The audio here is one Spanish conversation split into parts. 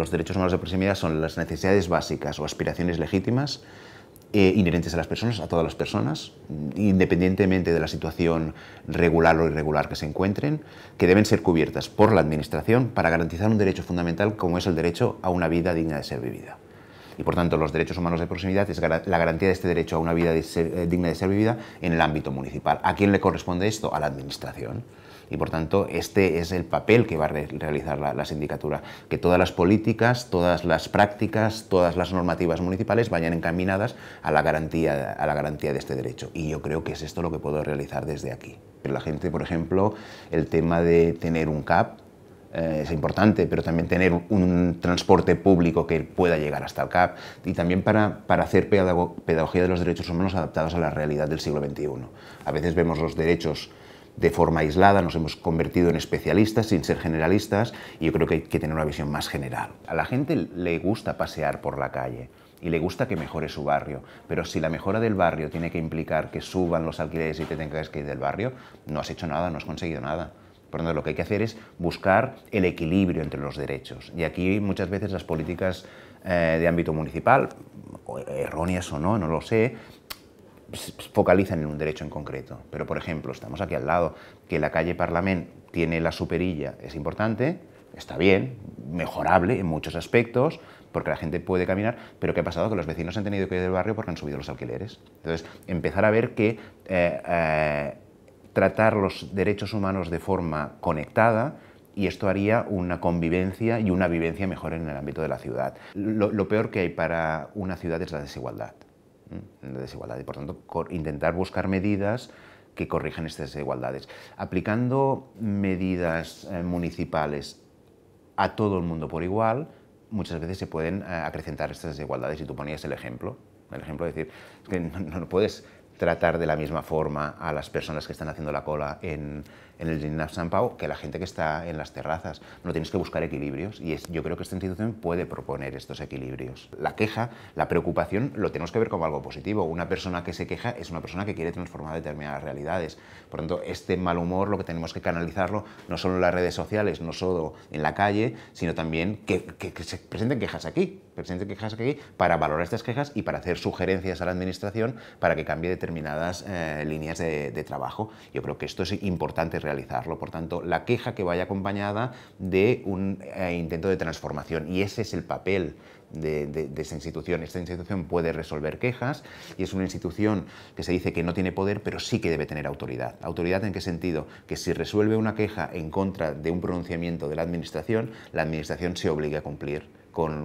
los derechos humanos de proximidad son las necesidades básicas o aspiraciones legítimas eh, inherentes a las personas, a todas las personas, independientemente de la situación regular o irregular que se encuentren, que deben ser cubiertas por la Administración para garantizar un derecho fundamental como es el derecho a una vida digna de ser vivida. Y por tanto, los derechos humanos de proximidad es la garantía de este derecho a una vida eh, digna de ser vivida en el ámbito municipal. ¿A quién le corresponde esto? A la Administración y por tanto este es el papel que va a realizar la, sindicatura, que todas las políticas, todas las prácticas, todas las normativas municipales vayan encaminadas a la garantía, a la garantía de este derecho y yo creo que es esto lo que puedo realizar desde aquí. Pero la gente, por ejemplo, el tema de tener un CAP, eh, es importante, pero también tener un transporte público que pueda llegar hasta el CAP y también para, para hacer pedagogía de los derechos humanos adaptados a la realidad del siglo XXI. A veces vemos los derechos de forma aislada, nos hemos convertido en especialistas sin ser generalistas y yo creo que hay que tener una visión más general. A la gente le gusta pasear por la calle y le gusta que mejore su barrio, pero si la mejora del barrio tiene que implicar que suban los alquileres y te tengas que ir del barrio, no has hecho nada, no has conseguido nada. Por lo tanto, lo que hay que hacer es buscar el equilibrio entre los derechos. Y aquí muchas veces las políticas eh, de ámbito municipal, erróneas o no, no lo sé, pues, pues, focalizan en un derecho en concreto. Pero, por ejemplo, estamos aquí al lado, que la calle Parlament tiene la superilla, es importante, está bien, mejorable en muchos aspectos, porque la gente puede caminar, pero ¿qué ha pasado? Que los vecinos han tenido que ir del barrio porque han subido los alquileres. Entonces, empezar a ver que eh, eh, tratar los derechos humanos de forma conectada y esto haría una convivencia y una vivencia mejor en el ámbito de la ciudad. lo peor que hay para una ciudad es la desigualdad de desigualdad y por tanto intentar buscar medidas que corrijan estas desigualdades. Aplicando medidas eh, municipales a todo el mundo por igual, muchas veces se pueden eh, acrecentar estas desigualdades y tú ponías el ejemplo. El ejemplo de decir, que no, no puedes tratar de la misma forma a las personas que están haciendo la cola en, el gimnasio San Pau que la gente que está en las terrazas. No tienes que buscar equilibrios y yo creo que esta institución puede proponer estos equilibrios. La queja, la preocupación, lo tenemos que ver como algo positivo. Una persona que se queja es una persona que quiere transformar determinadas realidades. Por lo tanto, este mal humor lo que tenemos que canalizarlo no solo en las redes sociales, no solo en la calle, sino también que, que se presenten quejas aquí presente quejas aquí, para valorar estas quejas y para hacer sugerencias a la administración para que cambie determinadas eh, líneas de, trabajo. Yo creo que esto es importante realizarlo. Por tanto, la queja que vaya acompañada de un eh, intento de transformación. Y ese es el papel de, esa de, institución. Esta institución puede resolver quejas y es una institución que se dice que no tiene poder, pero sí que debe tener autoridad. ¿Autoridad en qué sentido? Que si resuelve una queja en contra de un pronunciamiento de la Administración, la Administración se obliga a cumplir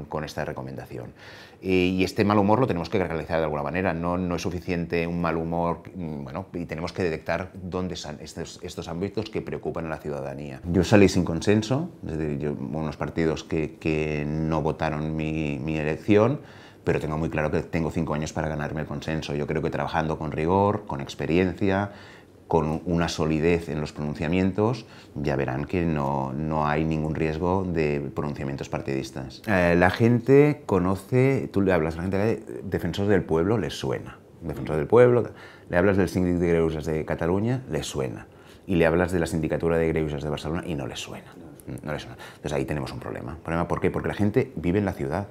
con, esta recomendación. Y, este mal humor lo tenemos que realizar de alguna manera, no, no es suficiente un mal humor, mm, bueno, y tenemos que detectar dónde están estos, ámbitos que preocupan a la ciudadanía. Yo salí sin consenso, es decir, unos partidos que, no votaron mi, mi elección, pero tengo muy claro que tengo cinco años para ganarme el consenso. Yo creo que trabajando con rigor, con experiencia, con una solidez en los pronunciamientos, ya verán que no, no hay ningún riesgo de pronunciamientos partidistas. Eh, la gente conoce, tú le hablas a la gente, de eh, defensor del pueblo les suena, defensor del pueblo, le hablas del síndic de Greusas de Cataluña, les suena, y le hablas de la sindicatura de Greusas de Barcelona y no les suena, no les suena. Entonces ahí tenemos un problema. ¿Problema por qué? Porque la gente vive en la ciudad,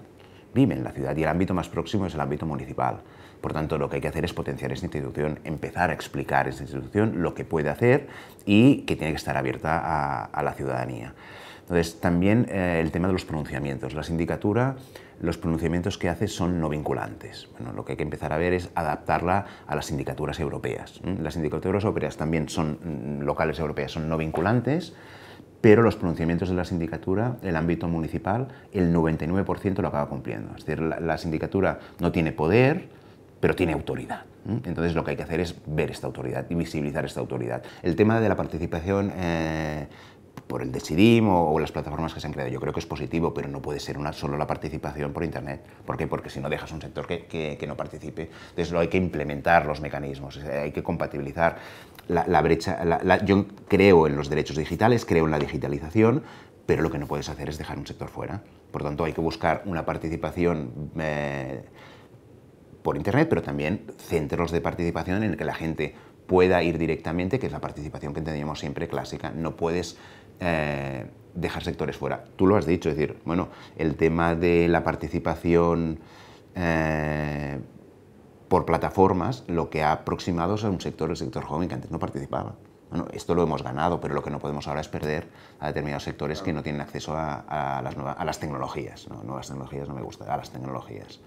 vive en la ciudad y el ámbito más próximo es el ámbito municipal. Por tanto, lo que hay que hacer es potenciar esta institución, empezar a explicar esta institución lo que puede hacer y que tiene que estar abierta a, la ciudadanía. Entonces, también eh, el tema de los pronunciamientos. La sindicatura, los pronunciamientos que hace son no vinculantes. Bueno, lo que hay que empezar a ver es adaptarla a las sindicaturas europeas. Las sindicaturas europeas también son mm, locales europeas, son no vinculantes, pero los pronunciamientos de la sindicatura, el ámbito municipal, el 99% lo acaba cumpliendo. Es decir, la sindicatura no tiene poder, pero tiene autoridad. Entonces lo que hay que hacer es ver esta autoridad y visibilizar esta autoridad. El tema de la participación eh, por el Decidim o, las plataformas que se han creado, yo creo que es positivo, pero no puede ser solo la participación por Internet. ¿Por qué? Porque si no dejas un sector que, no participe, entonces lo hay que implementar los mecanismos, eh, hay que compatibilizar la, brecha. yo creo en los derechos digitales, creo en la digitalización, pero lo que no puedes hacer es dejar un sector fuera. Por tanto, hay que buscar una participación... Eh, por Internet, pero también centros de participación en el que la gente pueda ir directamente, que es la participación que teníamos siempre clásica. No puedes eh, dejar sectores fuera. Tú lo has dicho, es decir, bueno, el tema de la participación eh, por plataformas lo que ha aproximado es a un sector, el sector joven, que antes no participaba. esto lo hemos ganado, pero lo que no podemos ahora es perder a determinados sectores que no tienen acceso a, las, nuevas, las tecnologías. ¿no? Nuevas tecnologías no me gustan, a las tecnologías.